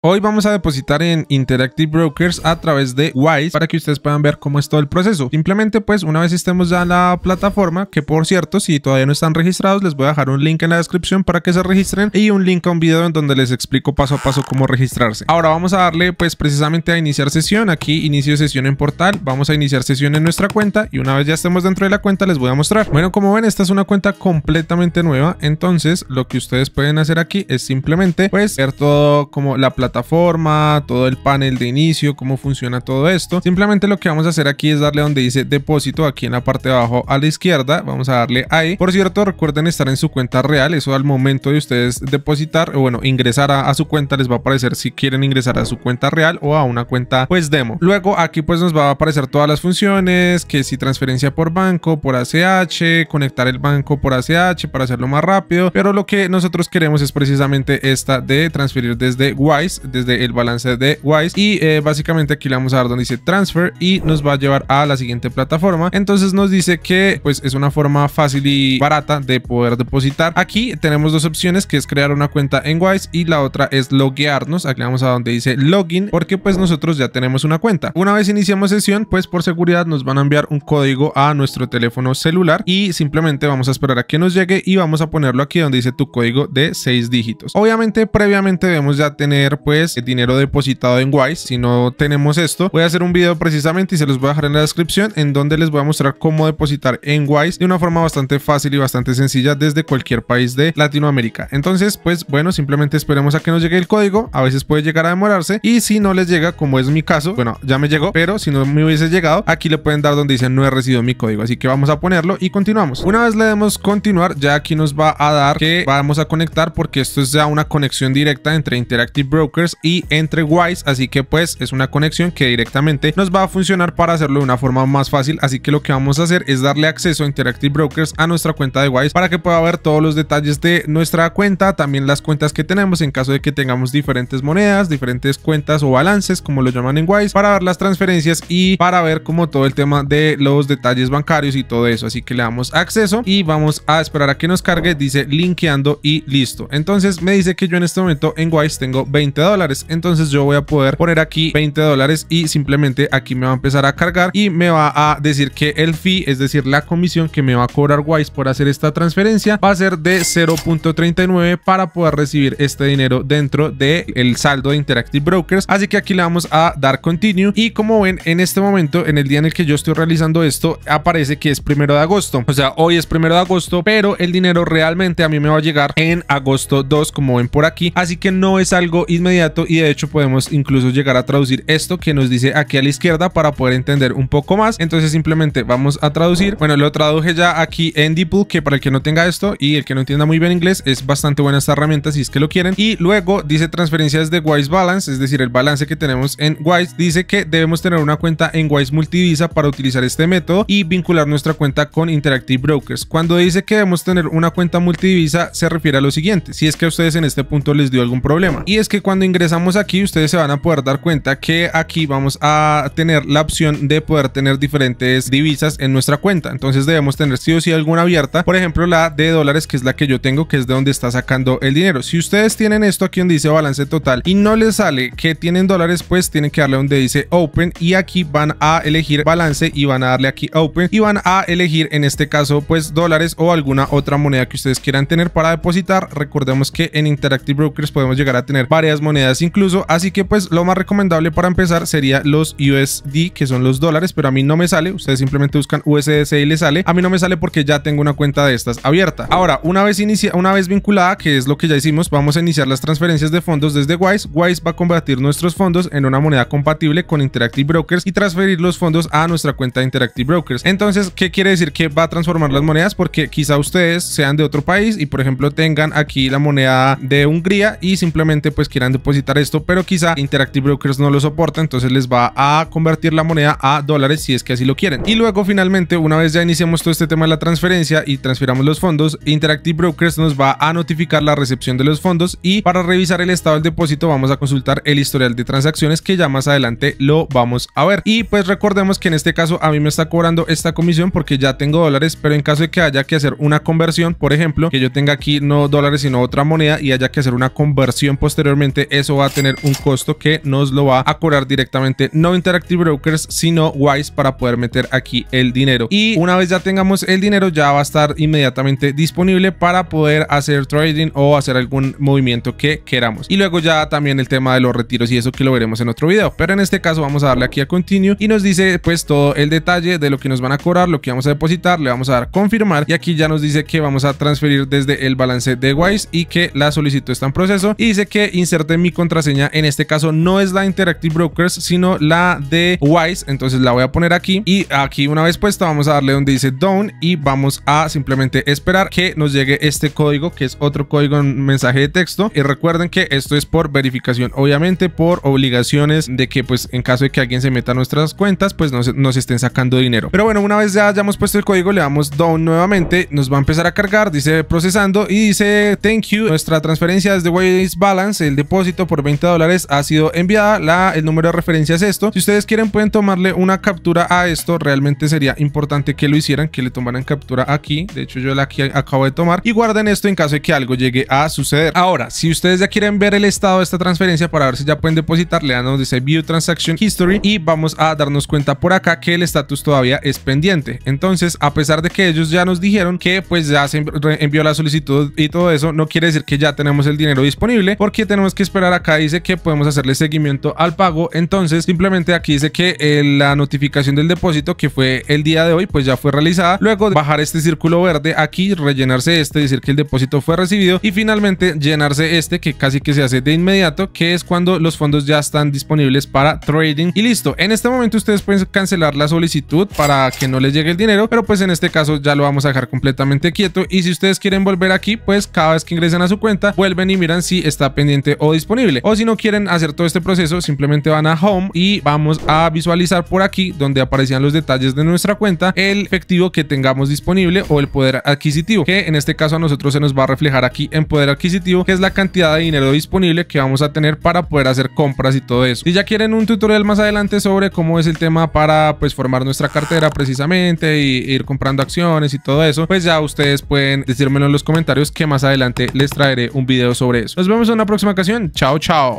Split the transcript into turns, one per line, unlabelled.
Hoy vamos a depositar en Interactive Brokers a través de Wise para que ustedes puedan ver cómo es todo el proceso. Simplemente pues una vez estemos ya en la plataforma, que por cierto si todavía no están registrados les voy a dejar un link en la descripción para que se registren y un link a un video en donde les explico paso a paso cómo registrarse. Ahora vamos a darle pues precisamente a iniciar sesión, aquí inicio sesión en portal, vamos a iniciar sesión en nuestra cuenta y una vez ya estemos dentro de la cuenta les voy a mostrar. Bueno como ven esta es una cuenta completamente nueva, entonces lo que ustedes pueden hacer aquí es simplemente pues ver todo como la plataforma plataforma, todo el panel de inicio, cómo funciona todo esto. Simplemente lo que vamos a hacer aquí es darle donde dice depósito, aquí en la parte de abajo a la izquierda, vamos a darle ahí. Por cierto, recuerden estar en su cuenta real, eso al momento de ustedes depositar, o bueno, ingresar a, a su cuenta les va a aparecer si quieren ingresar a su cuenta real o a una cuenta pues demo. Luego aquí pues nos va a aparecer todas las funciones, que si transferencia por banco, por ACH, conectar el banco por ACH para hacerlo más rápido, pero lo que nosotros queremos es precisamente esta de transferir desde Wise desde el balance de Wise y eh, básicamente aquí le vamos a dar donde dice transfer y nos va a llevar a la siguiente plataforma entonces nos dice que pues es una forma fácil y barata de poder depositar aquí tenemos dos opciones que es crear una cuenta en Wise y la otra es loguearnos aquí vamos a donde dice login porque pues nosotros ya tenemos una cuenta una vez iniciamos sesión pues por seguridad nos van a enviar un código a nuestro teléfono celular y simplemente vamos a esperar a que nos llegue y vamos a ponerlo aquí donde dice tu código de 6 dígitos obviamente previamente debemos ya tener pues dinero depositado en Wise. Si no tenemos esto, voy a hacer un video precisamente y se los voy a dejar en la descripción en donde les voy a mostrar cómo depositar en Wise de una forma bastante fácil y bastante sencilla desde cualquier país de Latinoamérica. Entonces, pues bueno, simplemente esperemos a que nos llegue el código. A veces puede llegar a demorarse y si no les llega, como es mi caso, bueno, ya me llegó, pero si no me hubiese llegado, aquí le pueden dar donde dice no he recibido mi código. Así que vamos a ponerlo y continuamos. Una vez le demos continuar, ya aquí nos va a dar que vamos a conectar porque esto es ya una conexión directa entre Interactive Broker y entre Wise, así que pues es una conexión que directamente nos va a funcionar para hacerlo de una forma más fácil, así que lo que vamos a hacer es darle acceso a Interactive Brokers a nuestra cuenta de Wise para que pueda ver todos los detalles de nuestra cuenta, también las cuentas que tenemos en caso de que tengamos diferentes monedas, diferentes cuentas o balances como lo llaman en Wise, para ver las transferencias y para ver como todo el tema de los detalles bancarios y todo eso, así que le damos acceso y vamos a esperar a que nos cargue, dice linkeando y listo. Entonces me dice que yo en este momento en Wise tengo 20 dólares. Entonces yo voy a poder poner aquí 20 dólares y simplemente aquí me va a empezar a cargar y me va a decir que el fee, es decir, la comisión que me va a cobrar Wise por hacer esta transferencia va a ser de 0.39 para poder recibir este dinero dentro del el saldo de Interactive Brokers. Así que aquí le vamos a dar continue y como ven en este momento, en el día en el que yo estoy realizando esto, aparece que es primero de agosto. O sea, hoy es primero de agosto, pero el dinero realmente a mí me va a llegar en agosto 2 como ven por aquí. Así que no es algo inmediato y de hecho podemos incluso llegar a traducir esto que nos dice aquí a la izquierda para poder entender un poco más. Entonces simplemente vamos a traducir. Bueno, lo traduje ya aquí en DeepL que para el que no tenga esto y el que no entienda muy bien inglés es bastante buena esta herramienta si es que lo quieren. Y luego dice transferencias de Wise Balance, es decir, el balance que tenemos en Wise dice que debemos tener una cuenta en Wise Multivisa para utilizar este método y vincular nuestra cuenta con Interactive Brokers. Cuando dice que debemos tener una cuenta multivisa se refiere a lo siguiente, si es que a ustedes en este punto les dio algún problema. Y es que cuando ingresamos aquí, ustedes se van a poder dar cuenta que aquí vamos a tener la opción de poder tener diferentes divisas en nuestra cuenta. Entonces debemos tener sí o sí alguna abierta. Por ejemplo, la de dólares, que es la que yo tengo, que es de donde está sacando el dinero. Si ustedes tienen esto aquí donde dice balance total y no les sale que tienen dólares, pues tienen que darle donde dice open y aquí van a elegir balance y van a darle aquí open y van a elegir en este caso pues dólares o alguna otra moneda que ustedes quieran tener para depositar. Recordemos que en Interactive Brokers podemos llegar a tener varias monedas incluso, así que pues lo más recomendable para empezar sería los USD, que son los dólares, pero a mí no me sale, ustedes simplemente buscan USDC y les sale, a mí no me sale porque ya tengo una cuenta de estas abierta. Ahora, una vez, inicia, una vez vinculada, que es lo que ya hicimos, vamos a iniciar las transferencias de fondos desde Wise, Wise va a convertir nuestros fondos en una moneda compatible con Interactive Brokers y transferir los fondos a nuestra cuenta de Interactive Brokers. Entonces, ¿qué quiere decir? Que va a transformar las monedas porque quizá ustedes sean de otro país y por ejemplo tengan aquí la moneda de Hungría y simplemente pues quieran depositar esto, pero quizá Interactive Brokers no lo soporta, entonces les va a convertir la moneda a dólares si es que así lo quieren. Y luego finalmente, una vez ya iniciamos todo este tema de la transferencia y transfiramos los fondos, Interactive Brokers nos va a notificar la recepción de los fondos y para revisar el estado del depósito vamos a consultar el historial de transacciones que ya más adelante lo vamos a ver. Y pues recordemos que en este caso a mí me está cobrando esta comisión porque ya tengo dólares, pero en caso de que haya que hacer una conversión, por ejemplo, que yo tenga aquí no dólares sino otra moneda y haya que hacer una conversión posteriormente, eso va a tener un costo que nos lo va a cobrar directamente no Interactive Brokers, sino Wise para poder meter aquí el dinero. Y una vez ya tengamos el dinero, ya va a estar inmediatamente disponible para poder hacer trading o hacer algún movimiento que queramos. Y luego ya también el tema de los retiros y eso que lo veremos en otro video. Pero en este caso vamos a darle aquí a continue y nos dice pues todo el detalle de lo que nos van a cobrar, lo que vamos a depositar, le vamos a dar confirmar y aquí ya nos dice que vamos a transferir desde el balance de Wise y que la solicitud está en proceso y dice que inserte mi contraseña. En este caso no es la Interactive Brokers, sino la de Wise. Entonces la voy a poner aquí y aquí una vez puesta vamos a darle donde dice down y vamos a simplemente esperar que nos llegue este código que es otro código en mensaje de texto. Y recuerden que esto es por verificación, obviamente por obligaciones de que pues en caso de que alguien se meta a nuestras cuentas pues nos, nos estén sacando dinero. Pero bueno, una vez ya hayamos puesto el código le damos down nuevamente, nos va a empezar a cargar, dice procesando y dice thank you, nuestra transferencia es de Wise Balance, el depósito por 20 dólares ha sido enviada. La, el número de referencia es esto. Si ustedes quieren pueden tomarle una captura a esto. Realmente sería importante que lo hicieran, que le tomaran captura aquí. De hecho yo la aquí acabo de tomar. Y guarden esto en caso de que algo llegue a suceder. Ahora, si ustedes ya quieren ver el estado de esta transferencia para ver si ya pueden depositar, le dan donde dice View Transaction History y vamos a darnos cuenta por acá que el estatus todavía es pendiente. Entonces, a pesar de que ellos ya nos dijeron que pues ya se envió la solicitud y todo eso, no quiere decir que ya tenemos el dinero disponible porque tenemos que esperar Acá dice que podemos hacerle seguimiento al pago. Entonces, simplemente aquí dice que eh, la notificación del depósito que fue el día de hoy, pues ya fue realizada. Luego, bajar este círculo verde aquí, rellenarse este, decir que el depósito fue recibido. Y finalmente, llenarse este que casi que se hace de inmediato, que es cuando los fondos ya están disponibles para trading. Y listo. En este momento, ustedes pueden cancelar la solicitud para que no les llegue el dinero, pero pues en este caso ya lo vamos a dejar completamente quieto. Y si ustedes quieren volver aquí, pues cada vez que ingresen a su cuenta, vuelven y miran si está pendiente o disponible o si no quieren hacer todo este proceso, simplemente van a Home y vamos a visualizar por aquí donde aparecían los detalles de nuestra cuenta, el efectivo que tengamos disponible o el poder adquisitivo, que en este caso a nosotros se nos va a reflejar aquí en poder adquisitivo, que es la cantidad de dinero disponible que vamos a tener para poder hacer compras y todo eso. Si ya quieren un tutorial más adelante sobre cómo es el tema para pues formar nuestra cartera precisamente y ir comprando acciones y todo eso, pues ya ustedes pueden decírmelo en los comentarios que más adelante les traeré un video sobre eso. Nos vemos en una próxima ocasión. Tchau, tchau.